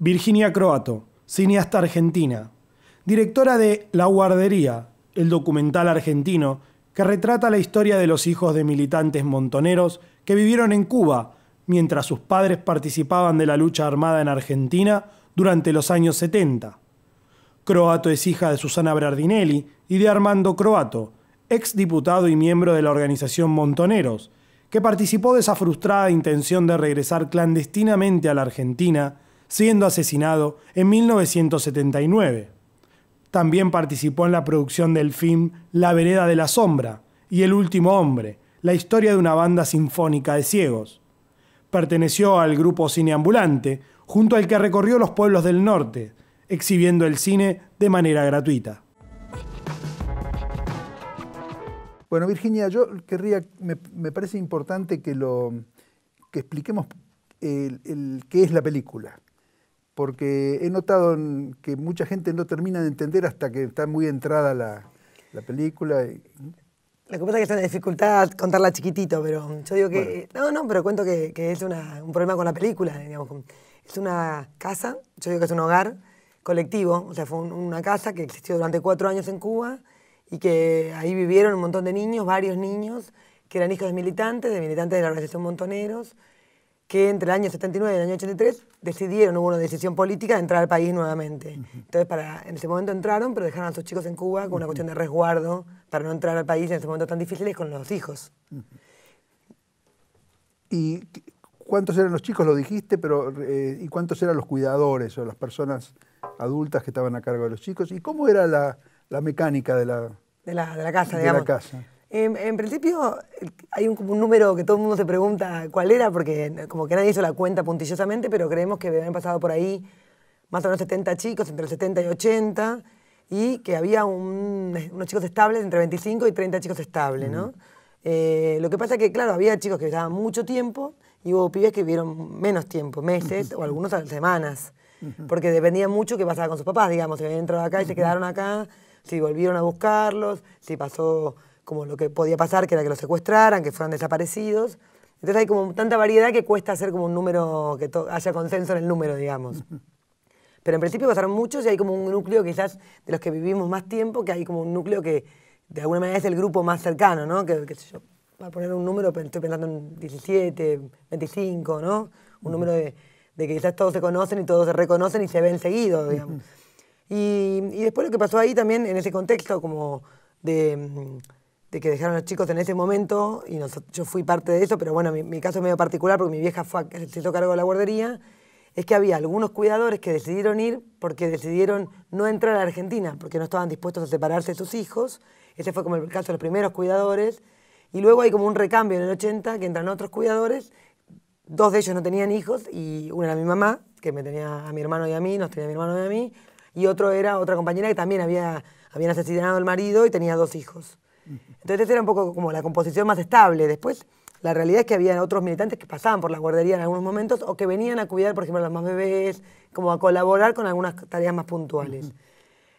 Virginia Croato, cineasta argentina, directora de La Guardería, el documental argentino que retrata la historia de los hijos de militantes montoneros que vivieron en Cuba mientras sus padres participaban de la lucha armada en Argentina durante los años 70. Croato es hija de Susana Brardinelli y de Armando Croato, ex diputado y miembro de la organización Montoneros, que participó de esa frustrada intención de regresar clandestinamente a la Argentina siendo asesinado en 1979. También participó en la producción del film La Vereda de la Sombra y El Último Hombre, la historia de una banda sinfónica de ciegos. Perteneció al grupo Cineambulante, junto al que recorrió los pueblos del norte, exhibiendo el cine de manera gratuita. Bueno, Virginia, yo querría, me, parece importante que expliquemos qué es la película porque he notado que mucha gente no termina de entender hasta que está muy entrada la, película. La Lo que pasa es que es una dificultad contarla chiquitito, pero yo digo que... No, no, pero cuento que, es un problema con la película, Es una casa, yo digo que es un hogar colectivo, o sea, fue una casa que existió durante cuatro años en Cuba y que ahí vivieron un montón de niños, varios niños, que eran hijos de militantes, de militantes de la organización Montoneros, que entre el año 79 y el año 83 decidieron, hubo una decisión política de entrar al país nuevamente. Entonces, para, en ese momento entraron, pero dejaron a sus chicos en Cuba con una cuestión de resguardo para no entrar al país en ese momento tan difícil con los hijos. ¿Y cuántos eran los chicos? Lo dijiste, pero eh, ¿y cuántos eran los cuidadores o las personas adultas que estaban a cargo de los chicos? ¿Y cómo era la, mecánica de la, casa, de La casa? Em, en, principio hay un, número que todo el mundo se pregunta cuál era, porque como que nadie hizo la cuenta puntillosamente, pero creemos que habían pasado por ahí más o menos 70 chicos, entre los 70 y 80, y que había unos chicos estables, entre 25 y 30 chicos estables, ¿no? Eh, lo que pasa es que, claro, había chicos que estaban mucho tiempo y hubo pibes que vivieron menos tiempo, meses o algunas semanas, porque dependía mucho qué pasaba con sus papás, digamos, si habían entrado acá y se quedaron acá, si volvieron a buscarlos, si pasó como lo que podía pasar, que era que los secuestraran, que fueran desaparecidos. Entonces hay como tanta variedad que cuesta hacer como un número, que haya consenso en el número, digamos. Pero en principio pasaron muchos y hay como un núcleo quizás de los que vivimos más tiempo, que hay como un núcleo que de alguna manera es el grupo más cercano, ¿no? Que, yo, para poner un número, estoy pensando en 17, 25, ¿no? Un número de, que quizás todos se conocen y todos se reconocen y se ven seguido, digamos. y después lo que pasó ahí también en ese contexto como de de que dejaron a los chicos en ese momento y yo fui parte de eso, pero bueno, mi, caso es medio particular porque mi vieja fue, se hizo cargo de la guardería, es que había algunos cuidadores que decidieron ir porque decidieron no entrar a Argentina, porque no estaban dispuestos a separarse de sus hijos. Ese fue como el caso de los primeros cuidadores. Y luego hay como un recambio en el 80 que entran otros cuidadores. Dos de ellos no tenían hijos y una era mi mamá, que me tenía a mi hermano y a mí, nos tenía a mi hermano y a mí. Y otro era otra compañera que también había, habían asesinado al marido y tenía dos hijos. Entonces era un poco como la composición más estable. Después, la realidad es que había otros militantes que pasaban por la guardería en algunos momentos o que venían a cuidar, por ejemplo, a los más bebés, como a colaborar con algunas tareas más puntuales.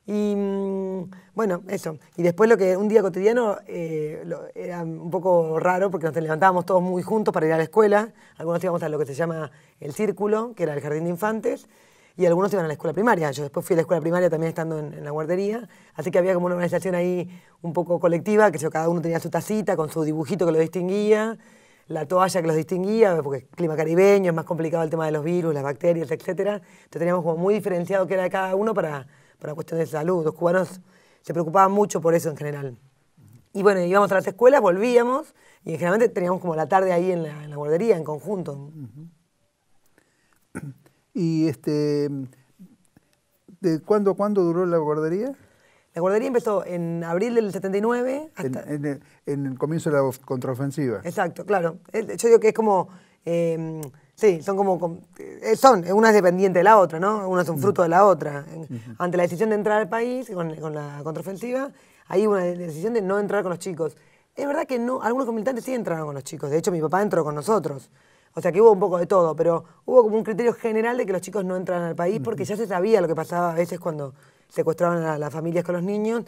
Y mm, bueno, eso. Y después lo que un día cotidiano eh, era un poco raro porque nos levantábamos todos muy juntos para ir a la escuela. Algunos íbamos a lo que se llama el círculo, que era el jardín de infantes y algunos iban a la escuela primaria. Yo después fui a la escuela primaria también estando en, la guardería, así que había como una organización ahí un poco colectiva, que cada uno tenía su tacita con su dibujito que lo distinguía, la toalla que los distinguía, porque clima caribeño, es más complicado el tema de los virus, las bacterias, etc. Entonces teníamos como muy diferenciado qué era cada uno para, para cuestiones de salud. Los cubanos se preocupaban mucho por eso en general. Y bueno, íbamos a las escuelas, volvíamos y generalmente teníamos como la tarde ahí en la, guardería, en conjunto. Y este, ¿de cuándo a cuándo duró la guardería? La guardería empezó en abril del 79. En, el comienzo de la contraofensiva. Exacto, claro. Eh, yo digo que es como... Em, sí, son como... Eh, son, una es dependiente de la otra, ¿no? Una es un fruto de la otra. Ante la decisión de entrar al país con, la contraofensiva, hay una decisión de no entrar con los chicos. Es verdad que no, algunos militantes sí entraron con los chicos. De hecho, mi papá entró con nosotros. O sea que hubo un poco de todo, pero hubo como un criterio general de que los chicos no entraran al país porque ya se sabía lo que pasaba a veces cuando secuestraban a las familias con los niños,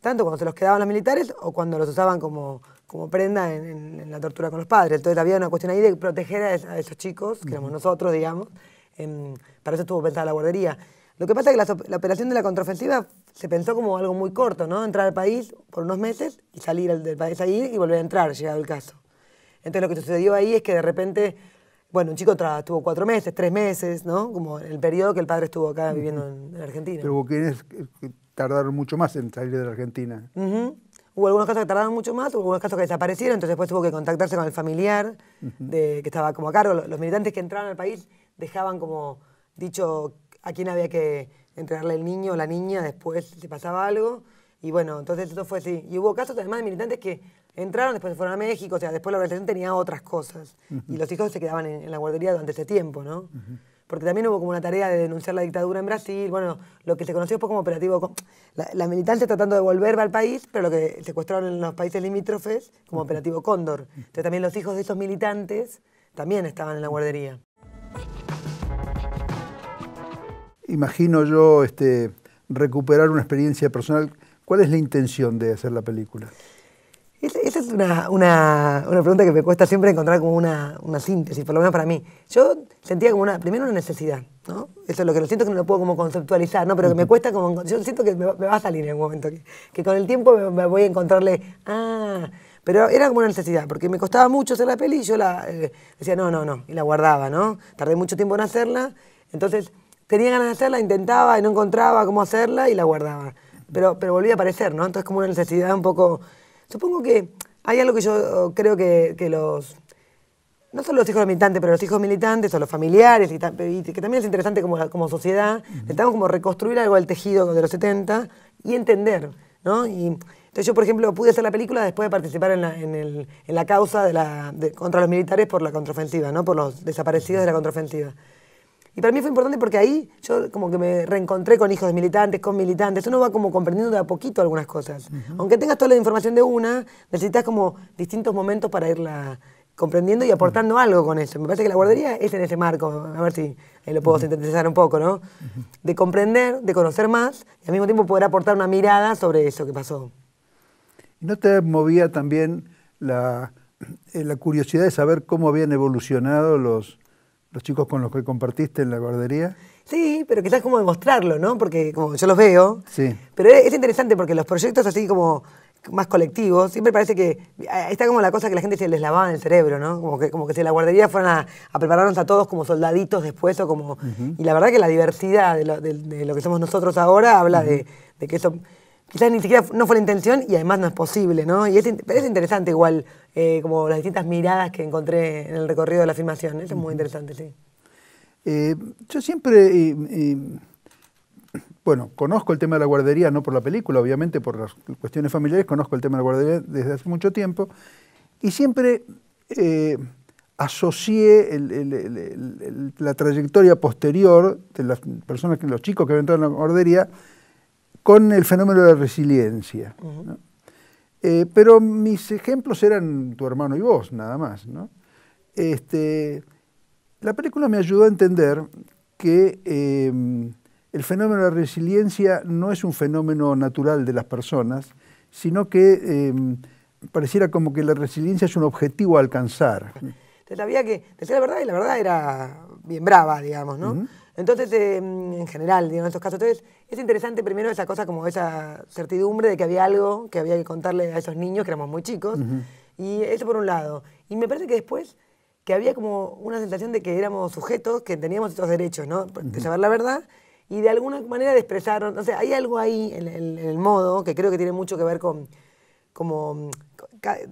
tanto cuando se los quedaban los militares o cuando los usaban como, prenda en, la tortura con los padres. Entonces había una cuestión ahí de proteger a, esos chicos, que éramos nosotros, digamos. Em, para eso estuvo pensada la guardería. Lo que pasa es que la, operación de la contraofensiva se pensó como algo muy corto, ¿no? Entrar al país por unos meses y salir del país ahí y volver a entrar, llegado el caso. Entonces lo que sucedió ahí es que de repente, bueno, un chico estuvo cuatro meses, tres meses, ¿no? Como el periodo que el padre estuvo acá viviendo en, Argentina. Pero hubo quienes eh, tardaron mucho más en salir de la Argentina. Hubo algunos casos que tardaron mucho más, hubo algunos casos que desaparecieron, entonces después tuvo que contactarse con el familiar de, que estaba como a cargo. Los, militantes que entraron al país dejaban como dicho a quién había que entregarle el niño o la niña después si pasaba algo. Y bueno, entonces eso fue así. Y hubo casos además de militantes que Entraron, después se fueron a México, o sea, después la organización tenía otras cosas. Y los hijos se quedaban en, la guardería durante ese tiempo, ¿no? Porque también hubo como una tarea de denunciar la dictadura en Brasil, bueno, lo que se conoció después como operativo, la, la tratando de volver al país, pero lo que secuestraron en los países limítrofes como operativo Cóndor. Entonces también los hijos de esos militantes también estaban en la guardería. Imagino yo este, recuperar una experiencia personal. ¿Cuál es la intención de hacer la película? Esa es una, una, una, pregunta que me cuesta siempre encontrar como una, una, síntesis, por lo menos para mí. Yo sentía como una, primero una necesidad, ¿no? Eso es lo que lo siento que no lo puedo como conceptualizar, ¿no? Pero que me cuesta como, yo siento que me, va a salir en algún momento, que, que con el tiempo me, voy a encontrarle, ah, pero era como una necesidad, porque me costaba mucho hacer la peli y yo la, eh, decía, no, no, no, y la guardaba, ¿no? Tardé mucho tiempo en hacerla, entonces tenía ganas de hacerla, intentaba y no encontraba cómo hacerla y la guardaba. Pero, pero volvía a aparecer, ¿no? Entonces como una necesidad un poco Supongo que hay algo que yo oh, creo que, los no solo los hijos militantes, pero los hijos militantes o los familiares, y, que también es interesante como, como sociedad, intentamos como reconstruir algo del tejido de los 70 y entender, ¿no? entonces yo, por ejemplo, pude hacer la película después de participar en la, causa de la, contra los militares por la contraofensiva, ¿no? Por los desaparecidos de la contraofensiva. Y para mí fue importante porque ahí yo como que me reencontré con hijos de militantes, con militantes. Uno va como comprendiendo de a poquito algunas cosas. Aunque tengas toda la información de una, necesitas como distintos momentos para irla comprendiendo y aportando algo con eso. Me parece que la guardería es en ese marco, a ver si eh, lo puedo sintetizar un poco, ¿no? De comprender, de conocer más y al mismo tiempo poder aportar una mirada sobre eso que pasó. no te movía también eh, la curiosidad de saber cómo habían evolucionado los los chicos con los que compartiste en la guardería? Sí, pero quizás como demostrarlo, ¿no? Porque como yo los veo. Sí. Pero es interesante porque los proyectos así como más colectivos, siempre parece que ah, está como la cosa que la gente se les lavaba en el cerebro, ¿no? Como que, como que si la guardería fueran a, prepararnos a todos como soldaditos después o como... Y la verdad que la diversidad de lo, que somos nosotros ahora habla de, de que eso quizás ni siquiera no fue la intención y además no es posible, ¿no? Y es, interesante igual, eh, como las distintas miradas que encontré en el recorrido de la filmación, eso es muy interesante, sí. Eh, yo siempre, bueno, conozco el tema de la guardería, no por la película, obviamente por las cuestiones familiares, conozco el tema de la guardería desde hace mucho tiempo, y siempre eh, asocié la trayectoria posterior de las personas, los chicos que habían entrado en la guardería, con el fenómeno de resiliencia. Eh, pero mis ejemplos eran tu hermano y vos, nada más. Este, la película me ayudó a entender que em, el fenómeno de resiliencia no es un fenómeno natural de las personas, sino que em, pareciera como que la resiliencia es un objetivo a alcanzar. Te decía que la verdad y la verdad era bien brava, digamos, ¿no? Entonces, eh, en general, digo, en estos casos, entonces es interesante primero esa cosa como esa certidumbre de que había algo que había que contarle a esos niños que éramos muy chicos. Y eso por un lado. Y me parece que después que había como una sensación de que éramos sujetos, que teníamos estos derechos, ¿no? De saber la verdad y de alguna manera de expresaron. O sea, hay algo ahí en, el modo que creo que tiene mucho que ver con, como,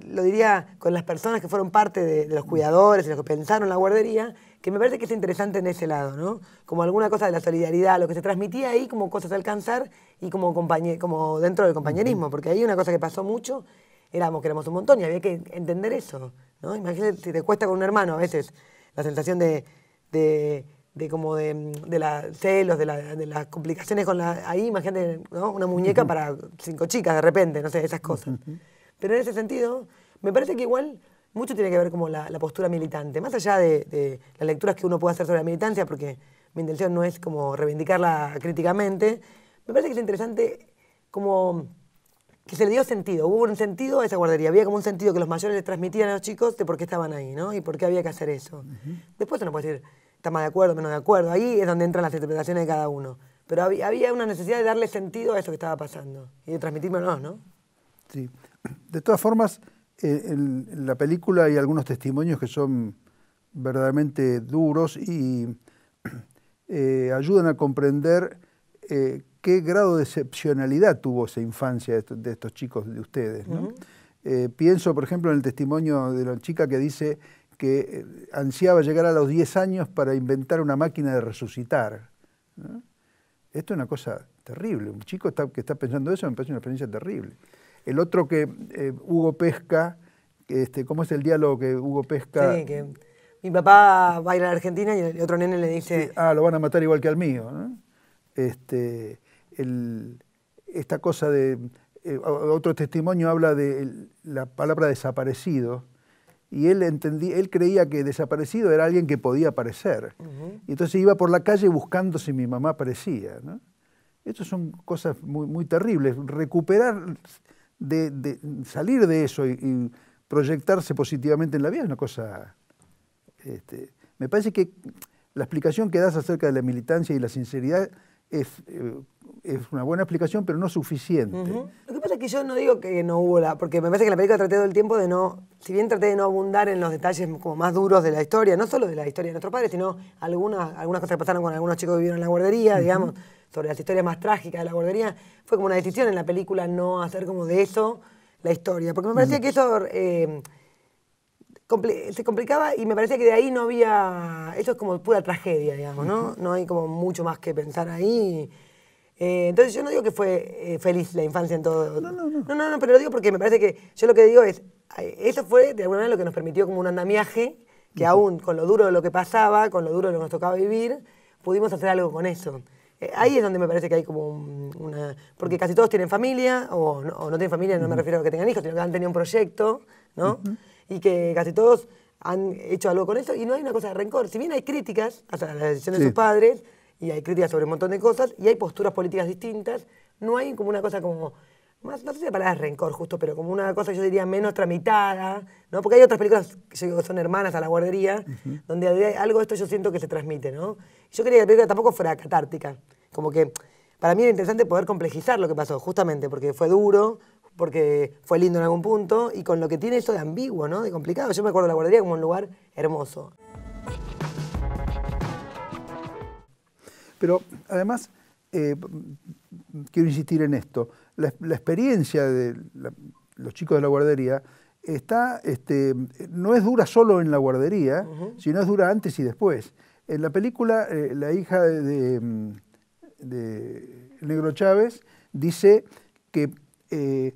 lo diría, con las personas que fueron parte de, los cuidadores, y los que pensaron la guardería, que me parece que es interesante en ese lado, ¿no? Como alguna cosa de la solidaridad, lo que se transmitía ahí como cosas a alcanzar y como, como dentro del compañerismo, porque ahí una cosa que pasó mucho, éramos que éramos un montón y había que entender eso, ¿no? Imagínate si te cuesta con un hermano a veces la sensación de, como de, de la celos, de, las complicaciones con la... Ahí imagínate, ¿no? Una muñeca para cinco chicas de repente, no sé, esas cosas. Pero en ese sentido, me parece que igual mucho tiene que ver como la, postura militante, más allá de, las lecturas que uno puede hacer sobre la militancia, porque mi intención no es como reivindicarla críticamente, me parece que es interesante como que se le dio sentido, hubo un sentido a esa guardería, había como un sentido que los mayores le transmitían a los chicos de por qué estaban ahí, ¿no? Y por qué había que hacer eso. Después uno puede decir, está más de acuerdo, menos de acuerdo, ahí es donde entran las interpretaciones de cada uno. Pero había, una necesidad de darle sentido a eso que estaba pasando y de transmitírmelo, ¿no? Sí. De todas formas, en, la película hay algunos testimonios que son verdaderamente duros y eh, ayudan a comprender eh, qué grado de excepcionalidad tuvo esa infancia de estos chicos de ustedes. Eh, pienso, por ejemplo, en el testimonio de la chica que dice que ansiaba llegar a los 10 años para inventar una máquina de resucitar. Esto es una cosa terrible. Un chico que está pensando eso me parece una experiencia terrible. El otro que eh, Hugo Pesca, este, ¿cómo es el diálogo que Hugo Pesca? Sí, que mi papá va a ir a la Argentina y el otro nene le dice. ah, lo van a matar igual que al mío. Este, esta cosa de. Eh, otro testimonio habla de la palabra desaparecido. Y él, entendí, él creía que desaparecido era alguien que podía aparecer. Y entonces iba por la calle buscando si mi mamá aparecía. ¿no? Estas son cosas muy, muy terribles. Recuperar de, salir de eso y, proyectarse positivamente en la vida es una cosa... Este, me parece que la explicación que das acerca de la militancia y la sinceridad es, eh, es una buena explicación, pero no suficiente. Lo que pasa es que yo no digo que no hubo la. Porque me parece que la película traté todo el tiempo de no. Si bien traté de no abundar en los detalles como más duros de la historia, no solo de la historia de nuestros padres, sino algunas, algunas cosas que pasaron con algunos chicos que vivieron en la guardería, digamos, sobre las historias más trágicas de la guardería. Fue como una decisión en la película no hacer como de eso la historia. Porque me parecía que eso. Eh, se complicaba y me parece que de ahí no había, eso es como pura tragedia, digamos, ¿no? No hay como mucho más que pensar ahí. Eh, entonces yo no digo que fue eh, feliz la infancia en todo. No no no. pero lo digo porque me parece que yo lo que digo es, eso fue de alguna manera lo que nos permitió como un andamiaje, que aún con lo duro de lo que pasaba, con lo duro de lo que nos tocaba vivir, pudimos hacer algo con eso. Eh, ahí es donde me parece que hay como una... Porque casi todos tienen familia, o no, tienen familia, no me refiero a que tengan hijos, sino que han tenido un proyecto, ¿no? y que casi todos han hecho algo con eso y no hay una cosa de rencor. Si bien hay críticas a la decisión de sus padres y hay críticas sobre un montón de cosas y hay posturas políticas distintas, no hay como una cosa como más, no sé si la palabra es rencor justo, pero como una cosa yo diría menos tramitada, ¿no? Porque hay otras películas que son hermanas a la guardería, donde algo de esto yo siento que se transmite, ¿no? Yo quería que la película tampoco fuera catártica, como que para mí era interesante poder complejizar lo que pasó, justamente, porque fue duro, porque fue lindo en algún punto y con lo que tiene eso de ambiguo, De complicado. Yo me acuerdo de la guardería como un lugar hermoso. Pero además, eh, quiero insistir en esto, la, experiencia de los chicos de la guardería está, este, no es dura solo en la guardería, sino es dura antes y después. En la película, eh, la hija de, mm, de Negro Chávez dice que eh,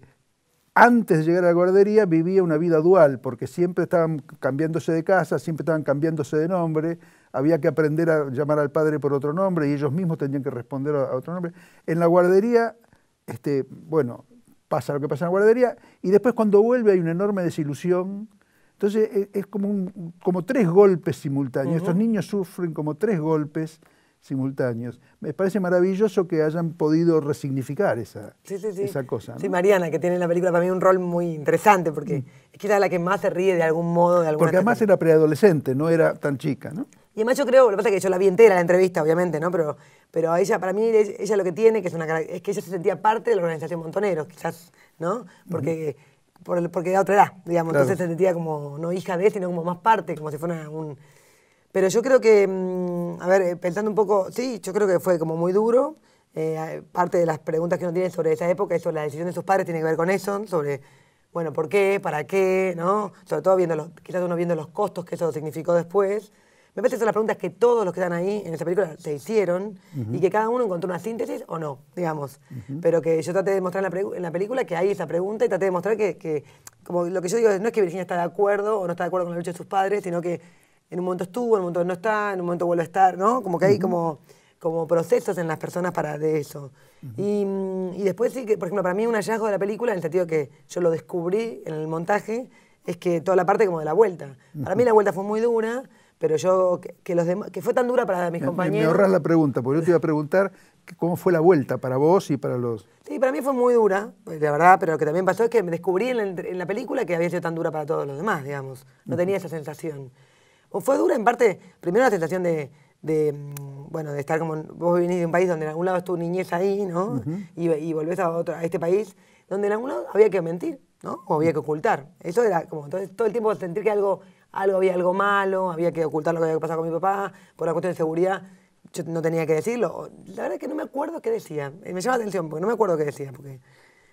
antes de llegar a la guardería vivía una vida dual, porque siempre estaban cambiándose de casa, siempre estaban cambiándose de nombre, había que aprender a llamar al padre por otro nombre y ellos mismos tenían que responder a, otro nombre. En la guardería, este, bueno, pasa lo que pasa en la guardería y después cuando vuelve hay una enorme desilusión. Entonces e, es como, como tres golpes simultáneos. Estos niños sufren como tres golpes simultáneos. Me parece maravilloso que hayan podido resignificar esa, esa cosa. Sí, Mariana, que tiene en la película para mí un rol muy interesante, porque mm. es quizás la que más se ríe de algún modo. De alguna. porque además era preadolescente, no era tan chica, ¿no? Y además yo creo, lo que pasa es que yo la vi entera la entrevista, obviamente, ¿no? Pero, pero ella, para mí, ella lo que tiene que es, una, es que ella se sentía parte de la organización Montoneros, quizás, ¿no? Porque... porque era otra edad, digamos, entonces se sentía como no hija de, sino como más parte, como si fuera un, pero yo creo que, mm, a ver, eh, pensando un poco, sí, yo creo que fue como muy duro. Eh, parte de las preguntas que uno tiene sobre esa época, sobre la decisión de sus padres, tiene que ver con eso, sobre, bueno, ¿por qué? ¿Para qué? ¿No? Sobre todo viendo los, quizás uno viendo los costos que eso significó después. Me parece que son las preguntas que todos los que están ahí en esa película se hicieron y que cada uno encontró una síntesis o no, digamos. Pero que yo traté de mostrar en la, película que hay esa pregunta y traté de mostrar que, que, como lo que yo digo, no es que Virginia está de acuerdo o no está de acuerdo con la lucha de sus padres, sino que en un momento estuvo, en un momento no está, en un momento vuelve a estar, ¿no? Como que hay como, como procesos en las personas para de eso. y, después sí que, por ejemplo, para mí un hallazgo de la película, en el sentido que yo lo descubrí en el montaje, es que toda la parte como de la vuelta. Para mí la vuelta fue muy dura, pero yo, que, los que fue tan dura para mis compañeros. Me ahorras la pregunta, porque yo te iba a preguntar cómo fue la vuelta para vos y para los... Sí, para mí fue muy dura, de pues, verdad, pero lo que también pasó es que me descubrí en en la película que había sido tan dura para todos los demás, digamos. No tenía esa sensación fue dura en parte, primero la tentación de, mm, bueno, de estar como, vos viniste de un país donde en algún lado es tu niñez ahí, ¿no? y, volvés a, otro, a este país donde en algún lado había que mentir, ¿no? O había que ocultar. Eso era como entonces, todo el tiempo sentir que algo, algo había algo malo, había que ocultar lo que había pasado con mi papá, por la cuestión de seguridad yo no tenía que decirlo. La verdad es que no me acuerdo qué decía. Eh, me llama la atención porque no me acuerdo qué decía, porque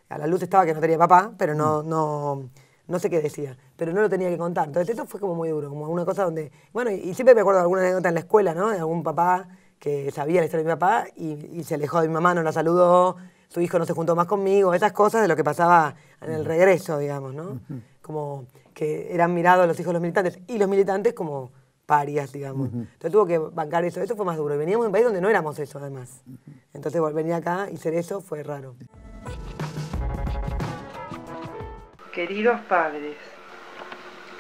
a la luz estaba que no tenía papá, pero no, mm no sé qué decía, pero no lo tenía que contar. Entonces eso fue como muy duro, como una cosa donde, bueno, y siempre me acuerdo de alguna anécdota en la escuela, ¿no? De algún papá que sabía la historia de mi papá y, se alejó de mi mamá, no la saludó, su hijo no se juntó más conmigo, esas cosas de lo que pasaba en el regreso, digamos, ¿no? Como que eran mirados los hijos de los militantes y los militantes como parias, digamos. Entonces tuvo que bancar eso, eso fue más duro. Veníamos de un país donde no éramos eso, además. Entonces venir acá y ser eso fue raro. Queridos padres,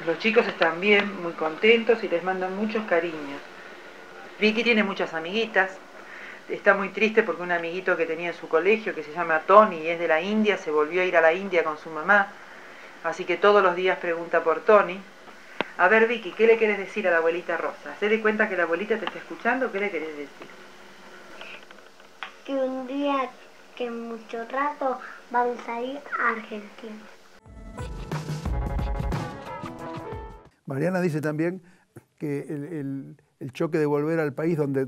los chicos están bien, muy contentos y les mandan muchos cariños. Vicky tiene muchas amiguitas. Está muy triste porque un amiguito que tenía en su colegio, que se llama Tony y es de la India, se volvió a ir a la India con su mamá. Así que todos los días pregunta por Tony. A ver, Vicky, ¿qué le quieres decir a la abuelita Rosa? ¿Se de cuenta que la abuelita te está escuchando? ¿Qué le querés decir? Que un día, que mucho rato, vamos a ir a Argentina. Mariana dice también que el, choque de volver al país donde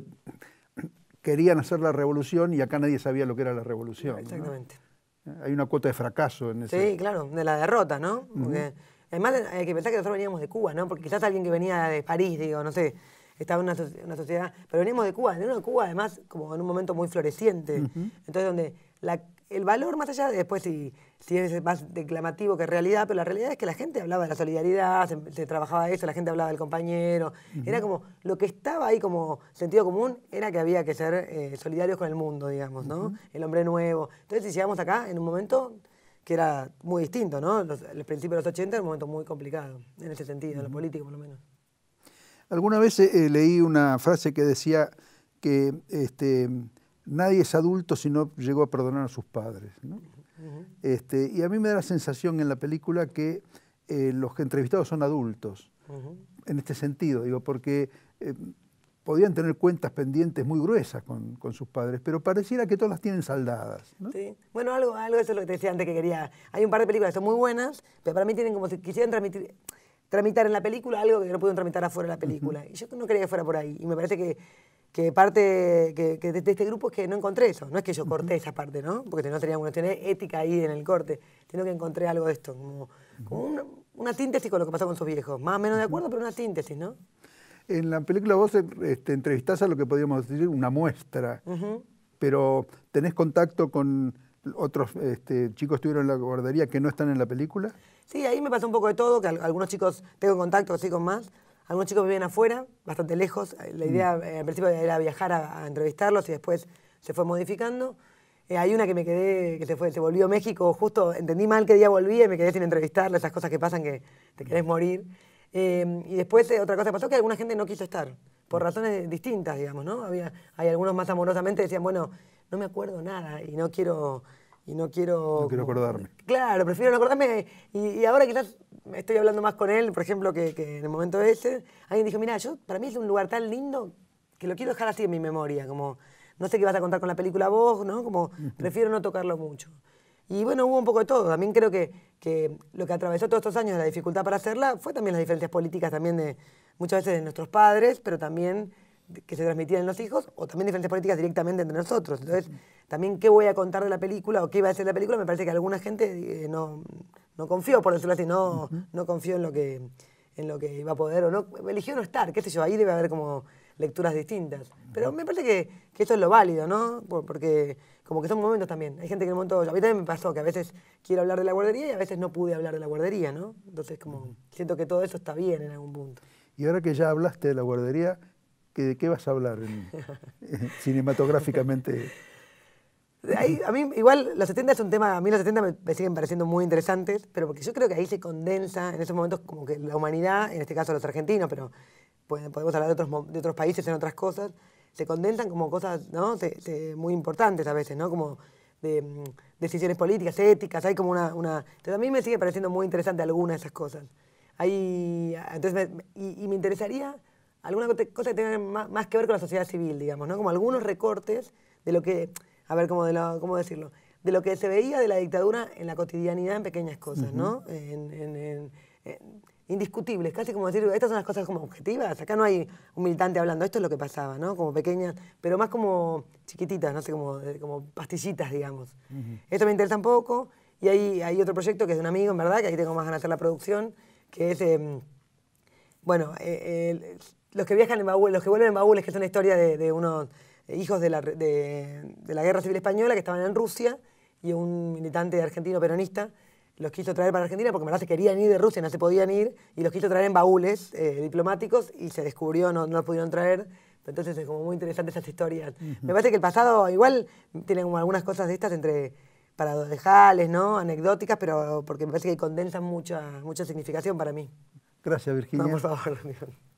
querían hacer la revolución y acá nadie sabía lo que era la revolución. Exactamente. Hay una cuota de fracaso en ese. Sí, claro, de la derrota, ¿no? Porque, Además, hay que pensar que nosotros veníamos de Cuba, ¿no? Porque quizás alguien que venía de París, digo, no sé, estaba en una, sociedad. Pero veníamos de Cuba, de Cuba, además, como en un momento muy floreciente. Entonces, donde la el valor, más allá de después si, es más declamativo que realidad, pero la realidad es que la gente hablaba de la solidaridad, se, trabajaba eso, la gente hablaba del compañero. Era como, lo que estaba ahí como sentido común era que había que ser eh, solidarios con el mundo, digamos, ¿no? El hombre nuevo. Entonces, si llegamos acá, en un momento que era muy distinto, ¿no? Los, el principio de los 80 era un momento muy complicado, en ese sentido, en lo político por lo menos. Alguna vez eh, eh, leí una frase que decía que este, nadie es adulto si no llegó a perdonar a sus padres. este, y a mí me da la sensación en la película que los eh, los entrevistados son adultos, en este sentido, digo, porque eh, podían tener cuentas pendientes muy gruesas con, sus padres, pero pareciera que todas las tienen saldadas. Sí. Bueno, algo, algo eso es lo que te decía antes que quería. Hay un par de películas que son muy buenas, pero para mí tienen como si quisieran tramitar en la película algo que no pudieron tramitar afuera de la película. Y yo no quería que fuera por ahí. Y me parece que que parte que, de este grupo es que no encontré eso. No es que yo corté esa parte, ¿no? Porque no tenía una ética ahí en el corte, Tengo que encontré algo de esto, como, una, síntesis con lo que pasó con sus viejos. Más o menos de acuerdo, pero una síntesis, ¿no? En la película vos eh, este, entrevistás a lo que podríamos decir una muestra, pero ¿tenés contacto con otros este, chicos que estuvieron en la guardería que no están en la película? Sí, ahí me pasó un poco de todo, que algunos chicos tengo contacto así con más, algunos chicos vivían afuera, bastante lejos. Eh, la idea mm. eh, al principio era viajar a, entrevistarlos y después se fue modificando. Eh, hay una que me quedé, que se, fue, se volvió a México, justo entendí mal qué día volvía y me quedé sin entrevistarla, esas cosas que pasan que te querés mm. morir. y después otra cosa pasó que alguna gente no quiso estar, por mm. razones distintas, digamos, ¿no? Había, hay algunos más amorosamente decían, bueno, no me acuerdo nada y no quiero y no quiero... No quiero acordarme. Claro, prefiero no acordarme. Y, ahora quizás estoy hablando más con él, por ejemplo, que, que en el momento ese, alguien dijo, mira, yo para mí es un lugar tan lindo que lo quiero dejar así en mi memoria, como no sé qué vas a contar con la película vos, ¿no? Como prefiero no tocarlo mucho. Y bueno, hubo un poco de todo. También creo que, que lo que atravesó todos estos años la dificultad para hacerla fue también las diferencias políticas también de muchas veces de nuestros padres, pero también que se transmitían en los hijos o también diferencias políticas directamente entre nosotros. Entonces, también qué voy a contar de la película o qué iba a ser la película, me parece que alguna gente eh, no, no confió, por decirlo así, no, no confió en lo, que, en lo que iba a poder o no, eligió no estar, qué sé yo, ahí debe haber como lecturas distintas. Pero me parece que, que eso es lo válido, ¿no? porque como que son momentos también. Hay gente que en un momento, a mí también me pasó que a veces quiero hablar de la guardería y a veces no pude hablar de la guardería, ¿no? Entonces como siento que todo eso está bien en algún punto. Y ahora que ya hablaste de la guardería, ¿De qué vas a hablar eh, cinematográficamente? a mí igual los 70 es un tema, a mí los 70 me siguen pareciendo muy interesantes, pero porque yo creo que ahí se condensa en esos momentos como que la humanidad, en este caso los argentinos, pero pues, podemos hablar de otros, de otros países en otras cosas, se condensan como cosas muy importantes a veces, ¿no? como mm, decisiones políticas, éticas, hay como una, Entonces a mí me sigue pareciendo muy interesante alguna de esas cosas. Ahí, entonces y me interesaría algunas cosa que tenga más, que ver con la sociedad civil, digamos, ¿no? Como algunos recortes de lo que, a ver, cómo de ¿cómo decirlo? De lo que se veía de la dictadura en la cotidianidad en pequeñas cosas, ¿no? indiscutibles, casi como decir, estas son las cosas como objetivas, acá no hay un militante hablando, esto es lo que pasaba, ¿no? Como pequeñas, pero más como chiquititas, no sé, como, eh, como pastillitas, digamos. Esto me interesa un poco, y hay, hay otro proyecto que es de un amigo, en verdad, que ahí tengo más ganas de hacer la producción, que es, em, bueno, eh, los que viajan en baúles, los que vuelven en baúles, que es una historia de, unos hijos de la, Guerra Civil Española que estaban en Rusia y un militante argentino peronista los quiso traer para Argentina porque en verdad se querían ir de Rusia, no se podían ir, y los quiso traer en baúles eh, diplomáticos y se descubrió, no, no los pudieron traer. Entonces es como muy interesante esas historias. Me parece que el pasado igual tiene como algunas cosas de estas entre paradojales, ¿no? Anecdóticas, pero porque me parece que condensan mucha, mucha significación para mí. Gracias, Virginia. Vamos a favor.